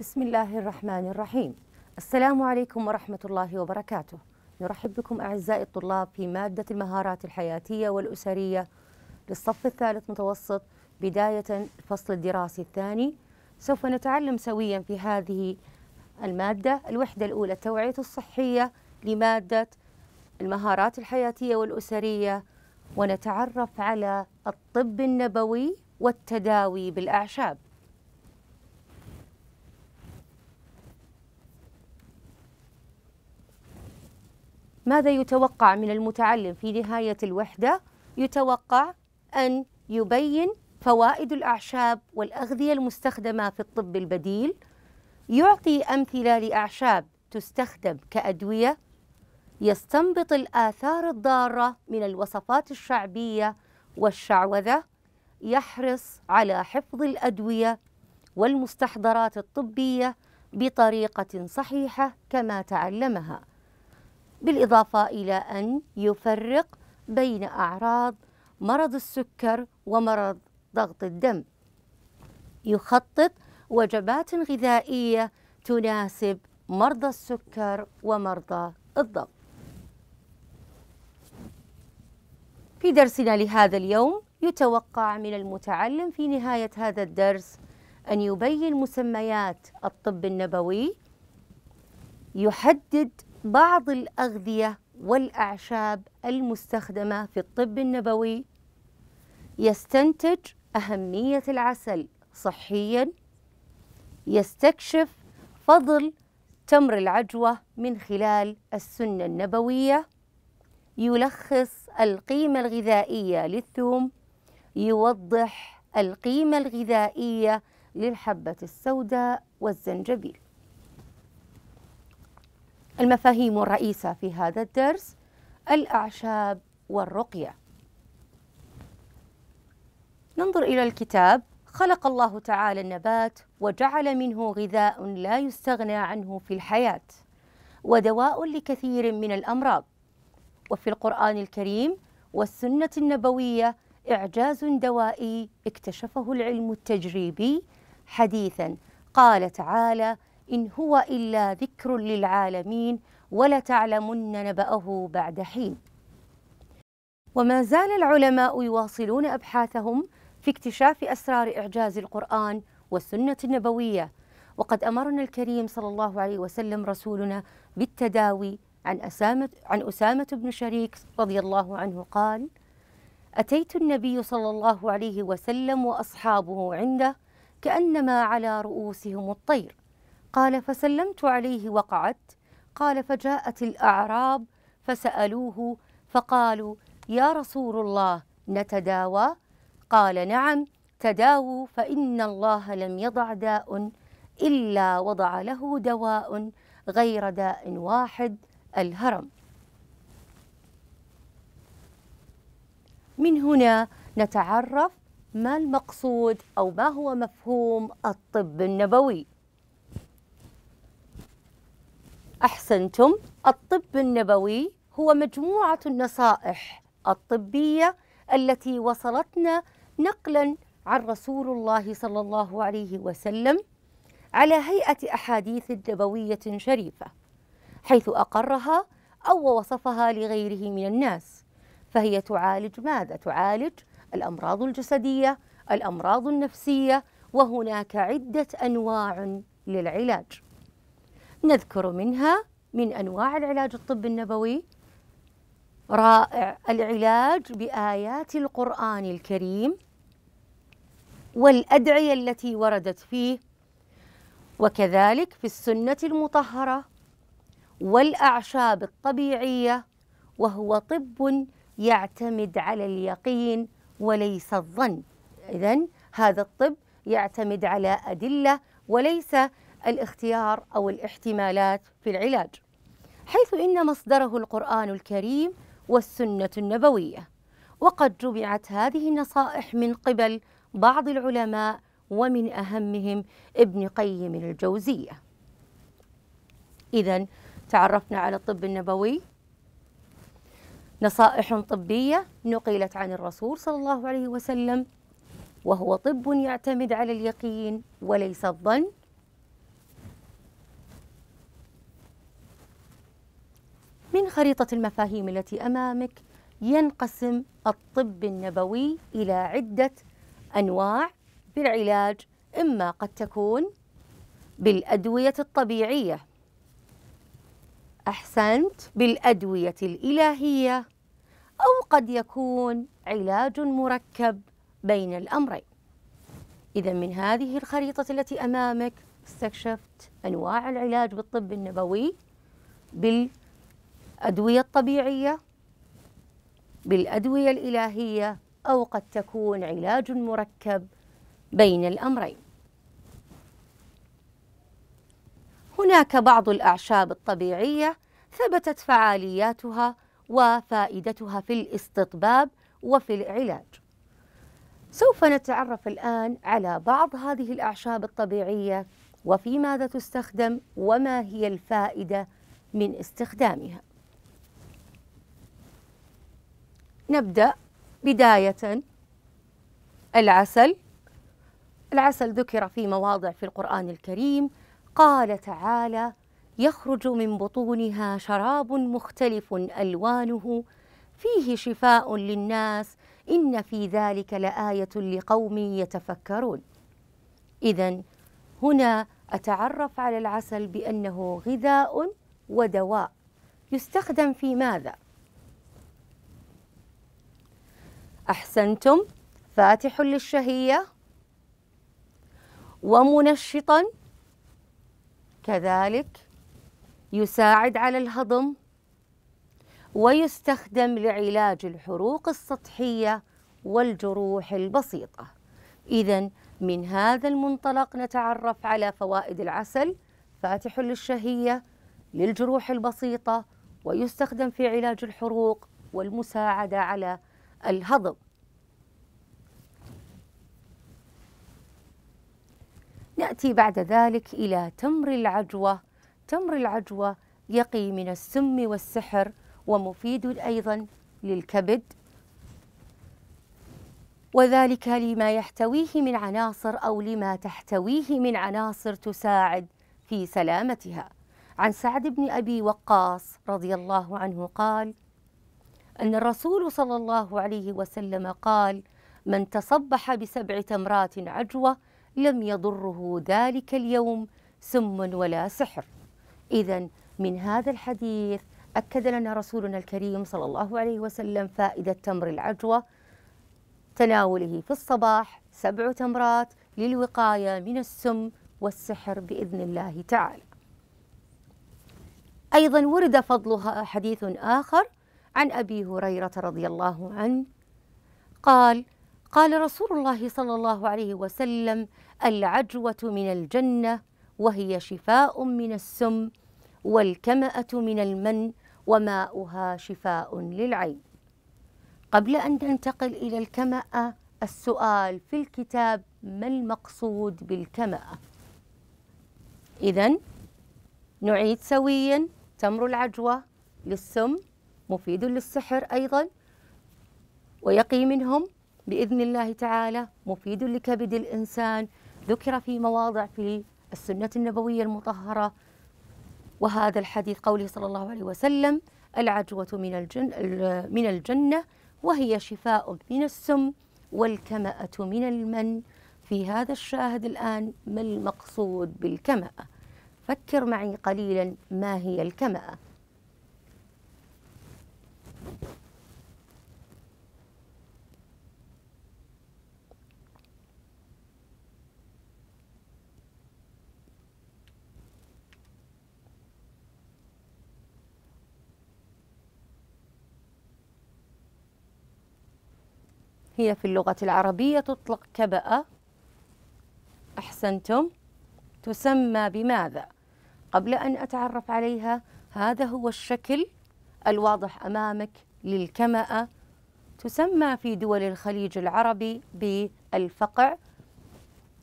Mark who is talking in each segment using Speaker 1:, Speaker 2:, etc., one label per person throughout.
Speaker 1: بسم الله الرحمن الرحيم السلام عليكم ورحمة الله وبركاته نرحب بكم أعزائي الطلاب في مادة المهارات الحياتية والأسرية للصف الثالث متوسط بداية الفصل الدراسي الثاني سوف نتعلم سويا في هذه المادة الوحدة الأولى التوعية الصحية لمادة المهارات الحياتية والأسرية ونتعرف على الطب النبوي والتداوي بالأعشاب ماذا يتوقع من المتعلم في نهاية الوحدة؟ يتوقع أن يبين فوائد الأعشاب والأغذية المستخدمة في الطب البديل يعطي أمثلة لأعشاب تستخدم كأدوية يستنبط الآثار الضارة من الوصفات الشعبية والشعوذة يحرص على حفظ الأدوية والمستحضرات الطبية بطريقة صحيحة كما تعلمها بالإضافة إلى أن يفرق بين أعراض مرض السكر ومرض ضغط الدم يخطط وجبات غذائية تناسب مرضى السكر ومرضى الضغط في درسنا لهذا اليوم يتوقع من المتعلم في نهاية هذا الدرس أن يبين مسميات الطب النبوي يحدد بعض الأغذية والأعشاب المستخدمة في الطب النبوي يستنتج أهمية العسل صحيا يستكشف فضل تمر العجوة من خلال السنة النبوية يلخص القيمة الغذائية للثوم يوضح القيمة الغذائية للحبة السوداء والزنجبيل المفاهيم الرئيسة في هذا الدرس الأعشاب والرقية ننظر إلى الكتاب خلق الله تعالى النبات وجعل منه غذاء لا يستغنى عنه في الحياة ودواء لكثير من الأمراض وفي القرآن الكريم والسنة النبوية إعجاز دوائي اكتشفه العلم التجريبي حديثا قال تعالى إن هو إلا ذكر للعالمين ولتعلمن نبأه بعد حين وما زال العلماء يواصلون أبحاثهم في اكتشاف أسرار إعجاز القرآن والسنة النبوية وقد أمرنا الكريم صلى الله عليه وسلم رسولنا بالتداوي عن أسامة, عن أسامة بن شريك رضي الله عنه قال أتيت النبي صلى الله عليه وسلم وأصحابه عنده كأنما على رؤوسهم الطير قال فسلمت عليه وقعدت قال فجاءت الاعراب فسالوه فقالوا يا رسول الله نتداوى قال نعم تداووا فان الله لم يضع داء الا وضع له دواء غير داء واحد الهرم من هنا نتعرف ما المقصود او ما هو مفهوم الطب النبوي أحسنتم الطب النبوي هو مجموعة النصائح الطبية التي وصلتنا نقلا عن رسول الله صلى الله عليه وسلم على هيئة أحاديث نبوية شريفة حيث أقرها أو وصفها لغيره من الناس فهي تعالج ماذا؟ تعالج الأمراض الجسدية الأمراض النفسية وهناك عدة أنواع للعلاج نذكر منها من أنواع العلاج الطب النبوي رائع العلاج بآيات القرآن الكريم والأدعية التي وردت فيه وكذلك في السنة المطهرة والأعشاب الطبيعية وهو طب يعتمد على اليقين وليس الظن إذا هذا الطب يعتمد على أدلة وليس الاختيار أو الاحتمالات في العلاج حيث إن مصدره القرآن الكريم والسنة النبوية وقد جمعت هذه النصائح من قبل بعض العلماء ومن أهمهم ابن قيم الجوزية إذا تعرفنا على الطب النبوي نصائح طبية نقلت عن الرسول صلى الله عليه وسلم وهو طب يعتمد على اليقين وليس الظن من خريطة المفاهيم التي أمامك ينقسم الطب النبوي إلى عدة أنواع بالعلاج إما قد تكون بالأدوية الطبيعية أحسنت بالأدوية الإلهية أو قد يكون علاج مركب بين الأمرين إذا من هذه الخريطة التي أمامك استكشفت أنواع العلاج بالطب النبوي بال الأدوية الطبيعية بالأدوية الإلهية أو قد تكون علاج مركب بين الأمرين هناك بعض الأعشاب الطبيعية ثبتت فعالياتها وفائدتها في الاستطباب وفي العلاج سوف نتعرف الآن على بعض هذه الأعشاب الطبيعية وفي ماذا تستخدم وما هي الفائدة من استخدامها نبدأ بداية العسل العسل ذكر في مواضع في القرآن الكريم قال تعالى يخرج من بطونها شراب مختلف ألوانه فيه شفاء للناس إن في ذلك لآية لقوم يتفكرون إذا هنا أتعرف على العسل بأنه غذاء ودواء يستخدم في ماذا؟ أحسنتم فاتح للشهية ومنشطا كذلك يساعد على الهضم ويستخدم لعلاج الحروق السطحية والجروح البسيطة إذا من هذا المنطلق نتعرف على فوائد العسل فاتح للشهية للجروح البسيطة ويستخدم في علاج الحروق والمساعدة على الهضم نأتي بعد ذلك إلى تمر العجوة تمر العجوة يقي من السم والسحر ومفيد أيضا للكبد وذلك لما يحتويه من عناصر أو لما تحتويه من عناصر تساعد في سلامتها عن سعد بن أبي وقاص رضي الله عنه قال أن الرسول صلى الله عليه وسلم قال من تصبح بسبع تمرات عجوة لم يضره ذلك اليوم سم ولا سحر إذا من هذا الحديث أكد لنا رسولنا الكريم صلى الله عليه وسلم فائدة تمر العجوة تناوله في الصباح سبع تمرات للوقاية من السم والسحر بإذن الله تعالى أيضا ورد فضلها حديث آخر عن ابي هريره رضي الله عنه قال قال رسول الله صلى الله عليه وسلم العجوه من الجنه وهي شفاء من السم والكماه من المن وماؤها شفاء للعين قبل ان ننتقل الى الكماه السؤال في الكتاب ما المقصود بالكماه اذا نعيد سويا تمر العجوه للسم مفيد للسحر أيضا ويقي منهم بإذن الله تعالى مفيد لكبد الإنسان ذكر في مواضع في السنة النبوية المطهرة وهذا الحديث قوله صلى الله عليه وسلم العجوة من الجن من الجنة وهي شفاء من السم والكمأة من المن في هذا الشاهد الآن ما المقصود بالكمأة فكر معي قليلا ما هي الكمأة هي في اللغة العربية تطلق كبأة أحسنتم تسمى بماذا قبل أن أتعرف عليها هذا هو الشكل الواضح أمامك للكمأة تسمى في دول الخليج العربي بالفقع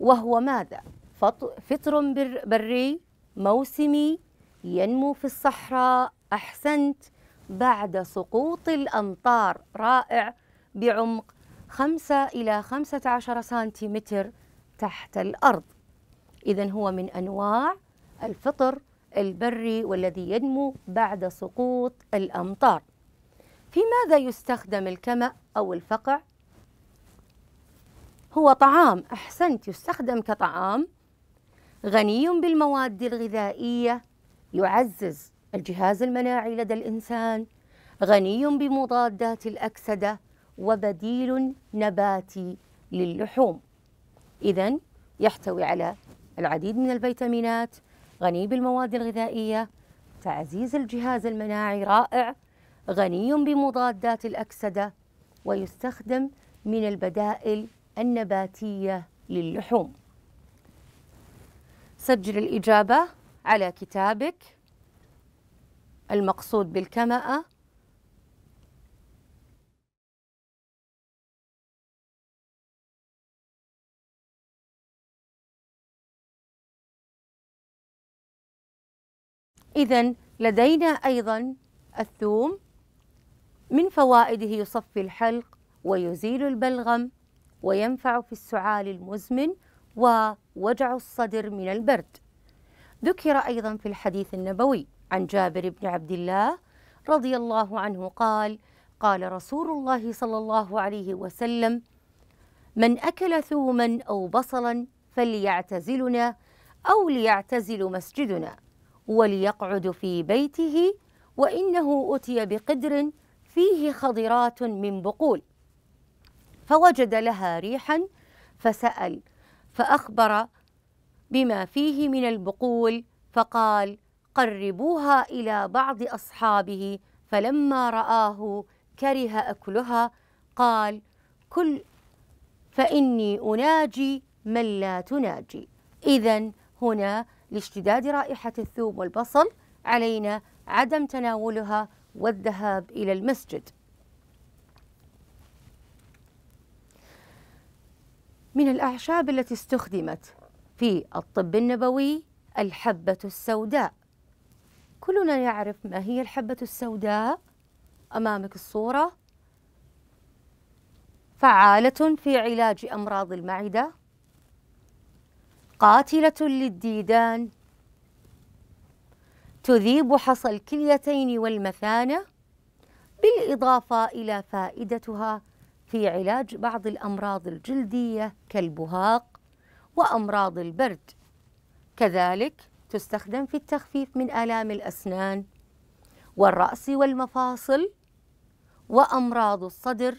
Speaker 1: وهو ماذا فطر بري موسمي ينمو في الصحراء أحسنت بعد سقوط الأمطار رائع بعمق 5 إلى 15 سنتيمتر تحت الأرض إذا هو من أنواع الفطر البري والذي ينمو بعد سقوط الأمطار في ماذا يستخدم الكمأ أو الفقع؟ هو طعام أحسنت يستخدم كطعام غني بالمواد الغذائية يعزز الجهاز المناعي لدى الإنسان غني بمضادات الأكسدة وبديل نباتي للحوم إذا يحتوي على العديد من الفيتامينات غني بالمواد الغذائية تعزيز الجهاز المناعي رائع غني بمضادات الأكسدة ويستخدم من البدائل النباتية للحوم سجل الإجابة على كتابك المقصود بالكمأة إذا لدينا أيضا الثوم من فوائده يصفي الحلق ويزيل البلغم وينفع في السعال المزمن ووجع الصدر من البرد ذكر أيضا في الحديث النبوي عن جابر بن عبد الله رضي الله عنه قال قال رسول الله صلى الله عليه وسلم من أكل ثوما أو بصلا فليعتزلنا أو ليعتزل مسجدنا وليقعد في بيته وإنه أتي بقدر فيه خضرات من بقول فوجد لها ريحا فسأل فأخبر بما فيه من البقول فقال قربوها إلى بعض أصحابه فلما رآه كره أكلها قال كل فإني أناجي من لا تناجي إذا هنا لاشتداد رائحة الثوم والبصل علينا عدم تناولها والذهاب إلى المسجد من الأعشاب التي استخدمت في الطب النبوي الحبة السوداء كلنا يعرف ما هي الحبة السوداء أمامك الصورة فعالة في علاج أمراض المعدة قاتلة للديدان تذيب حصى الكليتين والمثانة بالإضافة إلى فائدتها في علاج بعض الأمراض الجلدية كالبهاق وأمراض البرد كذلك تستخدم في التخفيف من آلام الأسنان والرأس والمفاصل وأمراض الصدر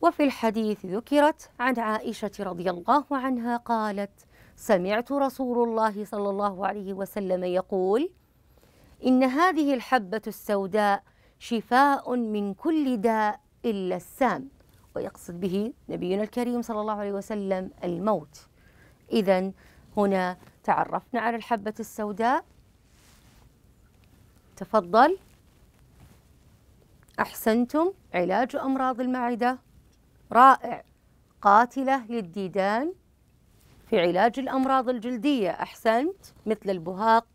Speaker 1: وفي الحديث ذكرت عن عائشة رضي الله عنها قالت سمعت رسول الله صلى الله عليه وسلم يقول إن هذه الحبة السوداء شفاء من كل داء إلا السام ويقصد به نبينا الكريم صلى الله عليه وسلم الموت إذا هنا تعرفنا على الحبة السوداء تفضل أحسنتم علاج أمراض المعدة رائع قاتلة للديدان في علاج الأمراض الجلدية أحسنت مثل البهاق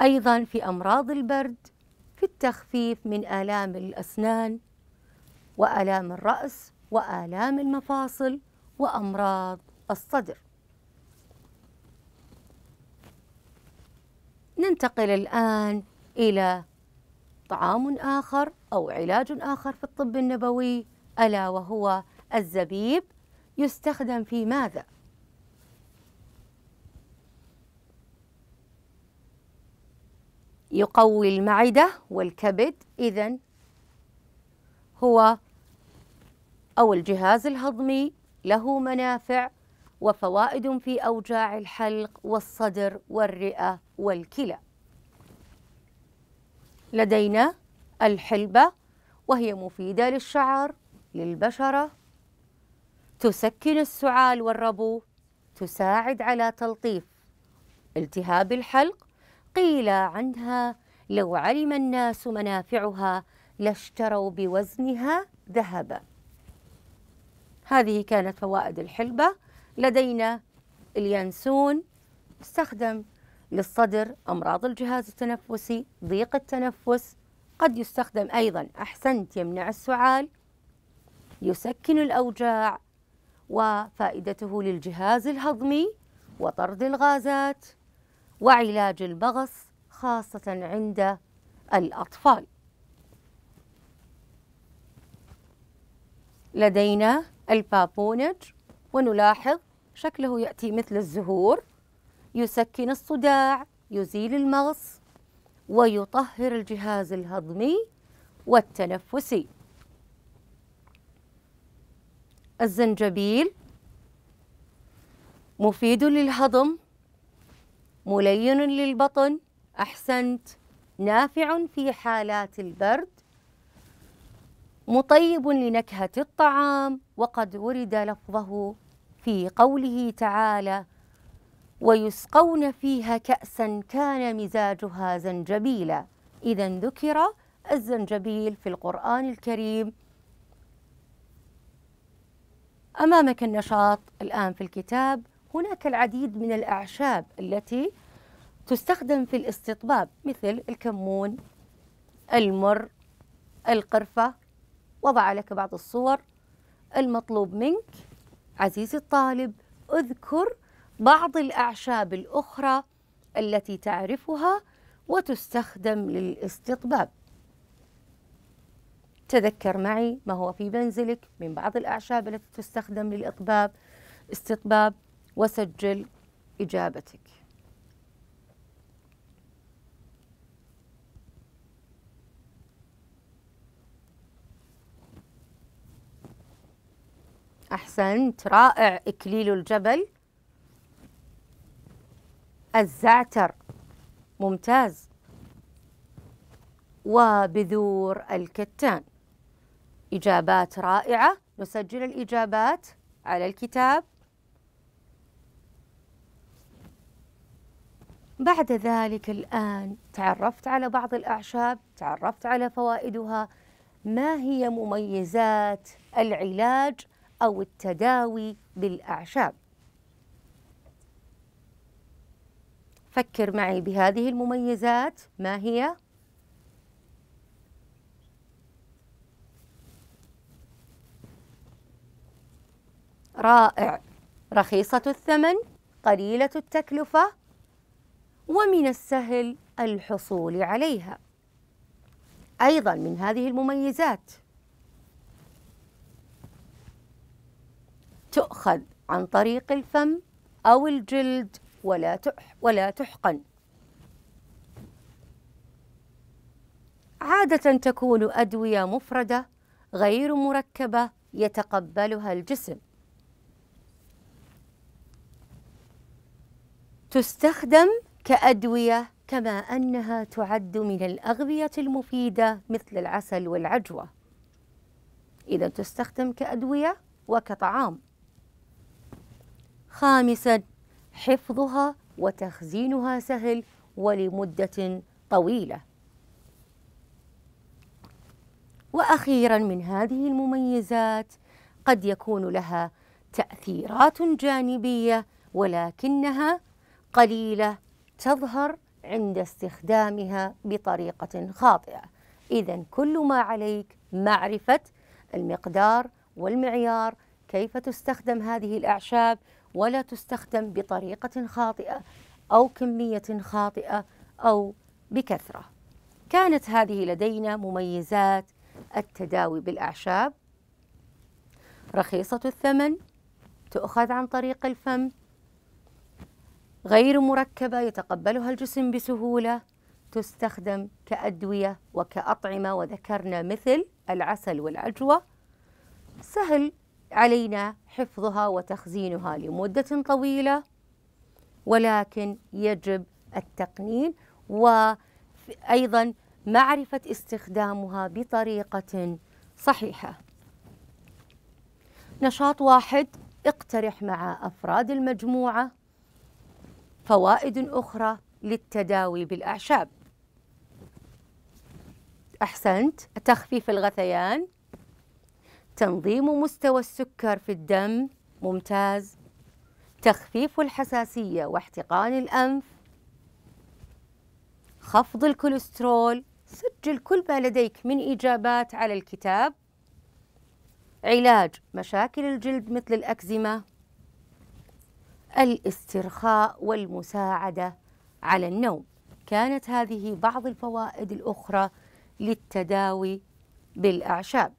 Speaker 1: أيضا في أمراض البرد في التخفيف من آلام الأسنان وآلام الرأس وآلام المفاصل وأمراض الصدر ننتقل الآن إلى طعام آخر أو علاج آخر في الطب النبوي ألا وهو الزبيب يستخدم في ماذا؟ يقوي المعدة والكبد إذا هو أو الجهاز الهضمي له منافع وفوائد في أوجاع الحلق والصدر والرئة والكلى لدينا الحلبة وهي مفيدة للشعر للبشرة تسكن السعال والربو تساعد على تلطيف التهاب الحلق قيل عنها لو علم الناس منافعها لاشتروا بوزنها ذهبا هذه كانت فوائد الحلبة لدينا اليانسون يستخدم للصدر أمراض الجهاز التنفسي ضيق التنفس قد يستخدم أيضا أحسنت يمنع السعال يسكن الأوجاع وفائدته للجهاز الهضمي وطرد الغازات وعلاج البغص خاصة عند الأطفال لدينا البابونج ونلاحظ شكله يأتي مثل الزهور يسكن الصداع يزيل المغص ويطهر الجهاز الهضمي والتنفسي الزنجبيل مفيد للهضم ملين للبطن أحسنت نافع في حالات البرد مطيب لنكهة الطعام وقد ورد لفظه في قوله تعالى ويسقون فيها كأسا كان مزاجها زنجبيلا إذا ذكر الزنجبيل في القرآن الكريم أمامك النشاط الآن في الكتاب هناك العديد من الأعشاب التي تستخدم في الاستطباب مثل الكمون المر القرفة وضع لك بعض الصور المطلوب منك عزيزي الطالب اذكر بعض الأعشاب الأخرى التي تعرفها وتستخدم للاستطباب تذكر معي ما هو في منزلك من بعض الأعشاب التي تستخدم للإطباب استطباب وسجل إجابتك أحسنت رائع إكليل الجبل الزعتر ممتاز وبذور الكتان إجابات رائعة نسجل الإجابات على الكتاب بعد ذلك الآن تعرفت على بعض الأعشاب تعرفت على فوائدها ما هي مميزات العلاج أو التداوي بالأعشاب فكر معي بهذه المميزات ما هي؟ رائع رخيصة الثمن قليلة التكلفة ومن السهل الحصول عليها أيضا من هذه المميزات تؤخذ عن طريق الفم أو الجلد ولا ولا تحقن عادة تكون أدوية مفردة غير مركبة يتقبلها الجسم تستخدم كأدوية كما أنها تعد من الأغذية المفيدة مثل العسل والعجوة إذا تستخدم كأدوية وكطعام خامسا حفظها وتخزينها سهل ولمدة طويلة وأخيرا من هذه المميزات قد يكون لها تأثيرات جانبية ولكنها قليلة تظهر عند استخدامها بطريقة خاطئة إذا كل ما عليك معرفة المقدار والمعيار كيف تستخدم هذه الأعشاب ولا تستخدم بطريقة خاطئة أو كمية خاطئة أو بكثرة كانت هذه لدينا مميزات التداوي بالأعشاب رخيصة الثمن تؤخذ عن طريق الفم غير مركبة يتقبلها الجسم بسهولة تستخدم كأدوية وكأطعمة وذكرنا مثل العسل والعجوة سهل علينا حفظها وتخزينها لمدة طويلة ولكن يجب التقنين وأيضا معرفة استخدامها بطريقة صحيحة نشاط واحد اقترح مع أفراد المجموعة فوائد أخرى للتداوي بالأعشاب أحسنت تخفيف الغثيان تنظيم مستوى السكر في الدم ممتاز تخفيف الحساسية واحتقان الأنف خفض الكوليسترول سجل كل ما لديك من إجابات على الكتاب علاج مشاكل الجلد مثل الأكزيما الاسترخاء والمساعدة على النوم كانت هذه بعض الفوائد الأخرى للتداوي بالأعشاب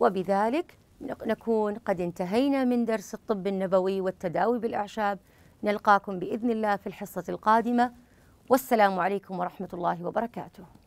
Speaker 1: وبذلك نكون قد انتهينا من درس الطب النبوي والتداوي بالأعشاب نلقاكم بإذن الله في الحصة القادمة والسلام عليكم ورحمة الله وبركاته